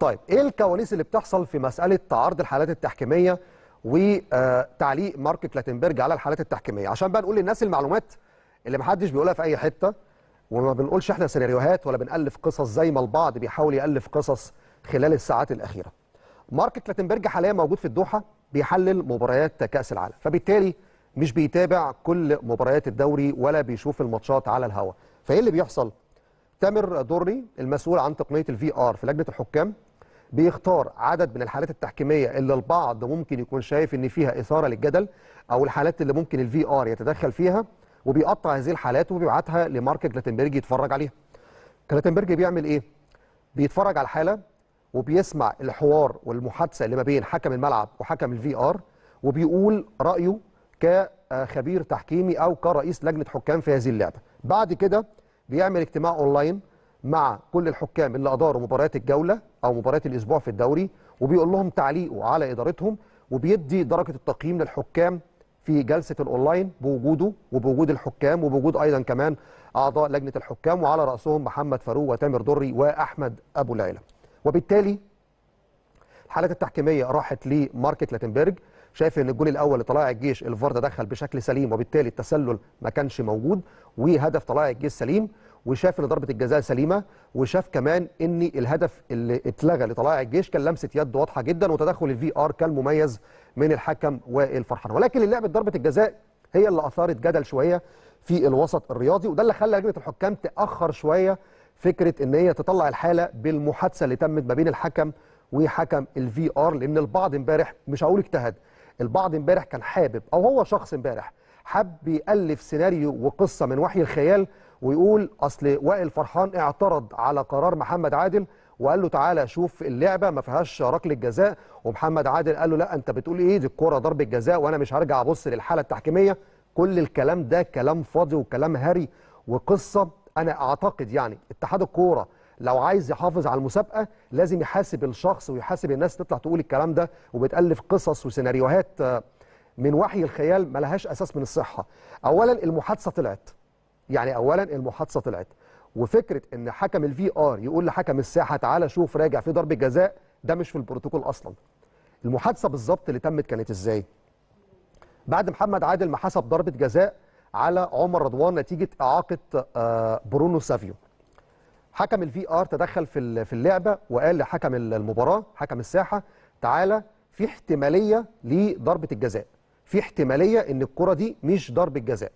طيب ايه الكواليس اللي بتحصل في مساله تعارض الحالات التحكيميه وتعليق آه، مارك كلاتنبرج على الحالات التحكيميه عشان بقى نقول للناس المعلومات اللي محدش بيقولها في اي حته وما بنقولش احنا سيناريوهات ولا بنالف قصص زي ما البعض بيحاول يالف قصص خلال الساعات الاخيره مارك كلاتنبرج حاليا موجود في الدوحه بيحلل مباريات كاس العالم فبالتالي مش بيتابع كل مباريات الدوري ولا بيشوف الماتشات على الهواء فايه اللي بيحصل تامر دري المسؤول عن تقنيه الفي ار في لجنه الحكام بيختار عدد من الحالات التحكيميه اللي البعض ممكن يكون شايف ان فيها اثاره للجدل او الحالات اللي ممكن الفي ار يتدخل فيها وبيقطع هذه الحالات وبيبعتها لمارك جلاتنبرج يتفرج عليها. جلاتنبرج بيعمل ايه؟ بيتفرج على الحاله وبيسمع الحوار والمحادثه اللي ما بين حكم الملعب وحكم الفي ار وبيقول رايه كخبير تحكيمي او كرئيس لجنه حكام في هذه اللعبه. بعد كده بيعمل اجتماع اونلاين مع كل الحكام اللي اداروا مباريات الجوله او مباريات الاسبوع في الدوري وبيقول لهم تعليقه على ادارتهم وبيدي درجه التقييم للحكام في جلسه الاونلاين بوجوده وبوجود الحكام وبوجود ايضا كمان اعضاء لجنه الحكام وعلى راسهم محمد فاروق وتامر دري واحمد ابو العيله وبالتالي الحالات التحكيميه راحت لماركت لاتنبرج شايف ان الجول الاول لطلائع الجيش الفار دخل بشكل سليم وبالتالي التسلل ما كانش موجود وهدف طلائع الجيش سليم وشاف ان ضربه الجزاء سليمه وشاف كمان ان الهدف اللي اتلغى لطلائع الجيش كان لمسه يد واضحه جدا وتدخل الفي ار كان مميز من الحكم والفرحان فرحان ولكن اللعبه ضربه الجزاء هي اللي اثارت جدل شويه في الوسط الرياضي وده اللي خلى لجنه الحكام تاخر شويه فكره ان هي تطلع الحاله بالمحادثه اللي تمت ما بين الحكم وحكم الفي ار لان البعض امبارح مش هقول اجتهد البعض امبارح كان حابب او هو شخص امبارح حب يالف سيناريو وقصه من وحي الخيال ويقول اصل وائل فرحان اعترض على قرار محمد عادل وقال له تعالى شوف اللعبه ما فيهاش ركله جزاء ومحمد عادل قال له لا انت بتقول ايه دي الكوره ضربه جزاء وانا مش هرجع ابص للحاله التحكيميه كل الكلام ده كلام فاضي وكلام هري وقصه انا اعتقد يعني اتحاد الكوره لو عايز يحافظ على المسابقه لازم يحاسب الشخص ويحاسب الناس تطلع تقول الكلام ده وبتالف قصص وسيناريوهات آه، من وحي الخيال ملهاش اساس من الصحه اولا المحادثه طلعت يعني اولا المحادثه طلعت وفكره ان حكم الفي ار يقول لحكم الساحه تعالى شوف راجع في ضربه جزاء ده مش في البروتوكول اصلا المحادثه بالظبط اللي تمت كانت ازاي بعد محمد عادل ما حسب ضربه جزاء على عمر رضوان نتيجه اعاقه آه، برونو سافيو حكم الفي ار تدخل في في اللعبه وقال لحكم المباراه حكم الساحه تعالى في احتماليه لضربه الجزاء في احتماليه ان الكره دي مش ضربه جزاء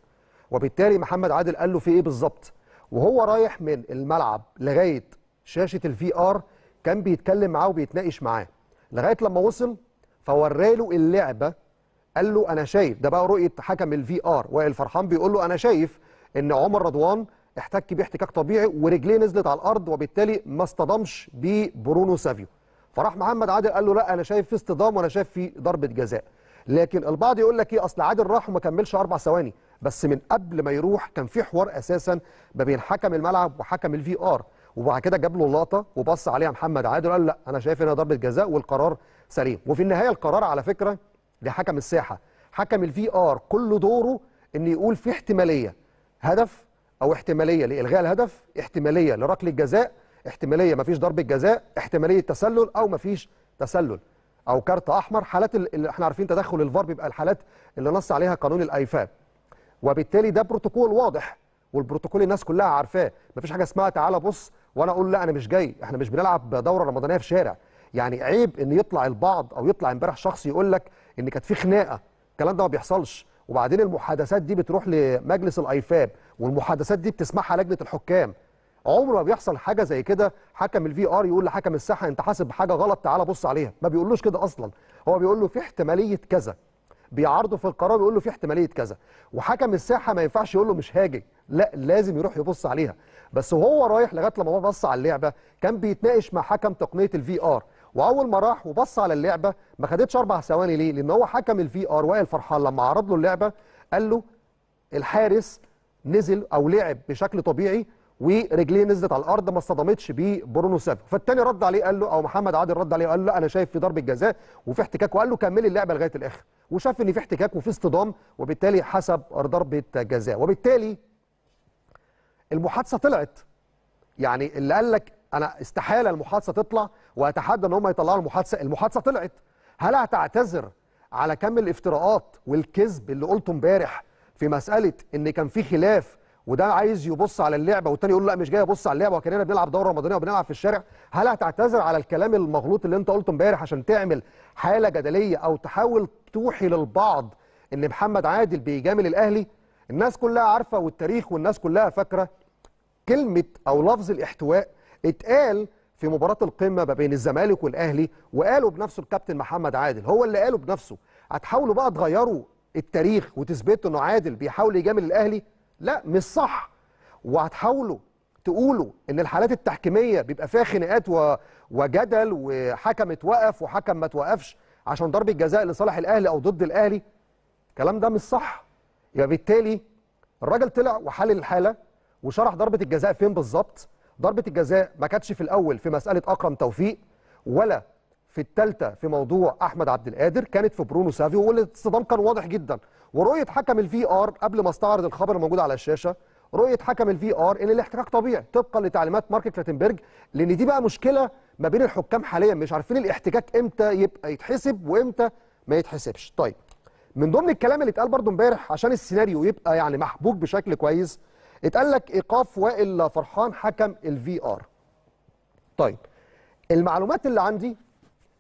وبالتالي محمد عادل قال له في ايه بالظبط وهو رايح من الملعب لغايه شاشه الفي ار كان بيتكلم معاه وبيتناقش معاه لغايه لما وصل فوراله اللعبه قال له انا شايف ده بقى رؤيه حكم الفي ار وائل فرحان بيقول له انا شايف ان عمر رضوان احتك بيه احتكاك طبيعي ورجليه نزلت على الارض وبالتالي ما اصطدمش ببرونو سافيو فراح محمد عادل قال له لا انا شايف في اصطدام وانا شايف في ضربه جزاء لكن البعض يقول لك ايه اصل عادل راح وما كملش اربع ثواني بس من قبل ما يروح كان في حوار اساسا ما بين حكم الملعب وحكم الفي ار وبعد كده جاب له اللقطه وبص عليها محمد عادل قال لا انا شايف انها ضربه جزاء والقرار سليم وفي النهايه القرار على فكره لحكم الساحه حكم الفي ار كل دوره ان يقول في احتماليه هدف او احتماليه لالغاء الهدف احتماليه لركله جزاء احتماليه مفيش ضربه جزاء احتماليه تسلل او مفيش تسلل او كارت احمر حالات اللي احنا عارفين تدخل الفار بيبقى الحالات اللي نص عليها قانون الايفاب وبالتالي ده بروتوكول واضح والبروتوكول الناس كلها عارفاه مفيش حاجه اسمها تعالى بص وانا اقول لا انا مش جاي احنا مش بنلعب دوره رمضانيه في شارع يعني عيب ان يطلع البعض او يطلع امبارح شخص يقول لك ان كانت في خناقه الكلام ده ما بيحصلش وبعدين المحادثات دي بتروح لمجلس الايفاب والمحادثات دي بتسمعها لجنه الحكام عمره ما بيحصل حاجه زي كده حكم الفي ار يقول لحكم الساحه انت حاسب بحاجه غلط تعالى بص عليها ما بيقولوش كده اصلا هو بيقول له في احتماليه كذا بيعارضه في القرار بيقول له في احتماليه كذا وحكم الساحه ما ينفعش يقول له مش هاجي لا لازم يروح يبص عليها بس وهو رايح لغايه لما بص على اللعبه كان بيتناقش مع حكم تقنيه الفي ار واول ما راح وبص على اللعبه ما خدتش اربع ثواني ليه؟ لان هو حكم الفي ار وائل فرحان لما عرض له اللعبه قال له الحارس نزل او لعب بشكل طبيعي ورجليه نزلت على الارض ما اصطدمتش ببرونو سافا فالتاني رد عليه قال له او محمد عادل رد عليه قال له لا انا شايف في ضربه جزاء وفي احتكاك وقال له كملي اللعبه لغايه الاخر وشاف ان في احتكاك وفي اصطدام وبالتالي حسب ضربه جزاء وبالتالي المحادثه طلعت يعني اللي قال لك انا استحاله المحادثه تطلع واتحدى ان هم يطلعوا المحادثه المحادثه طلعت هل هتعتذر على كم الافتراءات والكذب اللي قلته امبارح في مساله ان كان في خلاف وده عايز يبص على اللعبه والتاني يقول له لا مش جاي ابص على اللعبه وكاننا بنلعب دوره رمضانيه وبنلعب في الشارع هل هتعتذر على الكلام المغلوط اللي انت قلته امبارح عشان تعمل حاله جدليه او تحاول توحي للبعض ان محمد عادل بيجامل الاهلي الناس كلها عارفه والتاريخ والناس كلها فاكره كلمه او لفظ الاحتواء اتقال في مباراة القمة ما بين الزمالك والأهلي وقالوا بنفسه الكابتن محمد عادل هو اللي قاله بنفسه هتحاولوا بقى تغيروا التاريخ وتثبتوا انه عادل بيحاول يجامل الأهلي لا مش صح وهتحاولوا تقولوا ان الحالات التحكيميه بيبقى فيها خناقات وجدل وحكم اتوقف وحكم ما توقفش عشان ضربه جزاء لصالح الاهلي او ضد الاهلي الكلام ده مش صح يبقى بالتالي الراجل طلع وحلل الحاله وشرح ضربه الجزاء فين بالظبط ضربه الجزاء ما كانتش في الاول في مساله اكرم توفيق ولا في الثالثه في موضوع احمد عبد القادر كانت في برونو سافيو والاصطدام كان واضح جدا ورؤيه حكم الفي ار قبل ما استعرض الخبر الموجود على الشاشه رؤيه حكم الفي ار ان الاحتكاك طبيعي طبقا لتعليمات مارك كلاتنبرج لان دي بقى مشكله ما بين الحكام حاليا مش عارفين الاحتكاك امتى يبقى يتحسب وامتى ما يتحسبش طيب من ضمن الكلام اللي اتقال برضه امبارح عشان السيناريو يبقى يعني محبوك بشكل كويس اتقال لك ايقاف وائل فرحان حكم الفي ار طيب المعلومات اللي عندي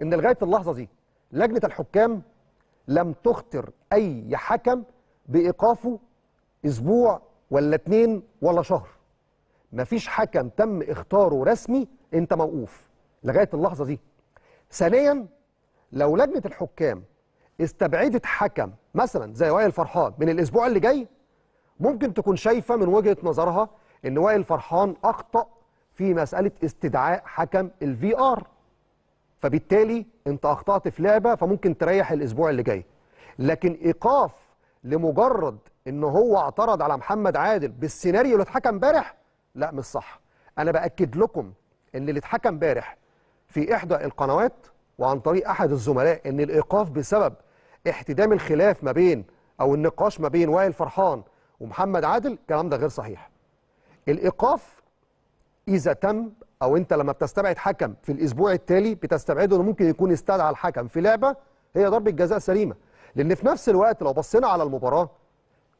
ان لغايه اللحظه دي لجنه الحكام لم تخطر اي حكم بايقافه اسبوع ولا اتنين ولا شهر مفيش حكم تم اختاره رسمي انت موقوف لغايه اللحظه دي ثانيا لو لجنه الحكام استبعدت حكم مثلا زي وائل فرحان من الاسبوع اللي جاي ممكن تكون شايفه من وجهه نظرها ان وائل فرحان اخطا في مساله استدعاء حكم الفي ار فبالتالي انت اخطات في لعبه فممكن تريح الاسبوع اللي جاي لكن ايقاف لمجرد ان هو اعترض على محمد عادل بالسيناريو اللي اتحكم امبارح لا مش صح انا باكد لكم ان اللي اتحكم امبارح في احدى القنوات وعن طريق احد الزملاء ان الايقاف بسبب احتدام الخلاف ما بين او النقاش ما بين وائل فرحان ومحمد عادل الكلام ده غير صحيح الايقاف اذا تم او انت لما بتستبعد حكم في الاسبوع التالي بتستبعده انه ممكن يكون استدعى الحكم في لعبه هي ضربه جزاء سليمه لان في نفس الوقت لو بصينا على المباراه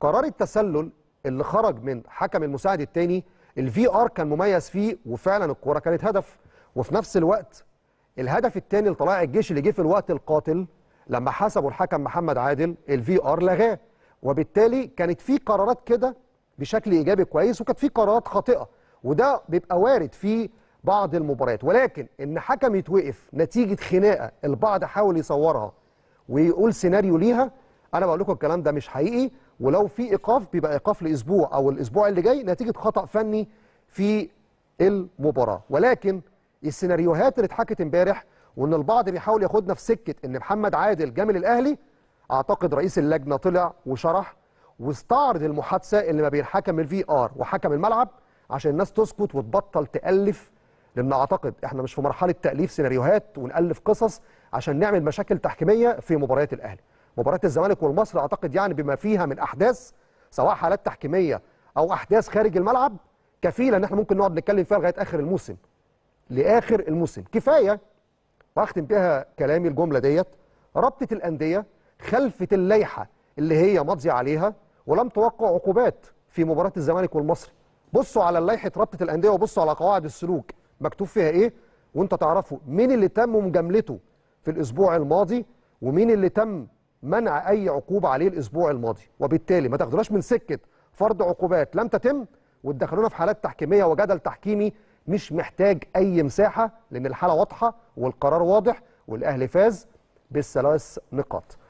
قرار التسلل اللي خرج من حكم المساعد الثاني الفي ار كان مميز فيه وفعلا الكوره كانت هدف وفي نفس الوقت الهدف الثاني لطلائع الجيش اللي جه في الوقت القاتل لما حسبوا الحكم محمد عادل الفي ار لغاه وبالتالي كانت في قرارات كده بشكل ايجابي كويس وكانت في قرارات خاطئه وده بيبقى وارد في بعض المباريات ولكن ان حكم يتوقف نتيجه خناقه البعض حاول يصورها ويقول سيناريو ليها انا بقول لكم الكلام ده مش حقيقي ولو في ايقاف بيبقى ايقاف لاسبوع او الاسبوع اللي جاي نتيجه خطا فني في المباراه ولكن السيناريوهات اللي اتحكت امبارح وان البعض بيحاول ياخدنا في سكه ان محمد عادل جامل الاهلي اعتقد رئيس اللجنه طلع وشرح واستعرض المحادثه اللي ما بين حكم الفي ار وحكم الملعب عشان الناس تسكت وتبطل تالف لان اعتقد احنا مش في مرحله تاليف سيناريوهات ونالف قصص عشان نعمل مشاكل تحكيميه في مباريات الاهلي مباريات الزمالك والمصري اعتقد يعني بما فيها من احداث سواء حالات تحكيميه او احداث خارج الملعب كفيله ان احنا ممكن نقعد نتكلم فيها لغايه اخر الموسم لاخر الموسم كفايه واختم بها كلامي الجمله ديت رابطه الانديه خلفت اللائحه اللي هي ماضيه عليها ولم توقع عقوبات في مباراه الزمالك والمصري بصوا على لائحه رابطه الانديه وبصوا على قواعد السلوك مكتوب فيها ايه وانت تعرفوا مين اللي تم مجاملته في الاسبوع الماضي ومين اللي تم منع اي عقوبه عليه الاسبوع الماضي وبالتالي ما تاخدوناش من سكه فرض عقوبات لم تتم وتدخلونا في حالات تحكيميه وجدل تحكيمي مش محتاج اي مساحه لان الحاله واضحه والقرار واضح والاهلي فاز بالثلاث نقاط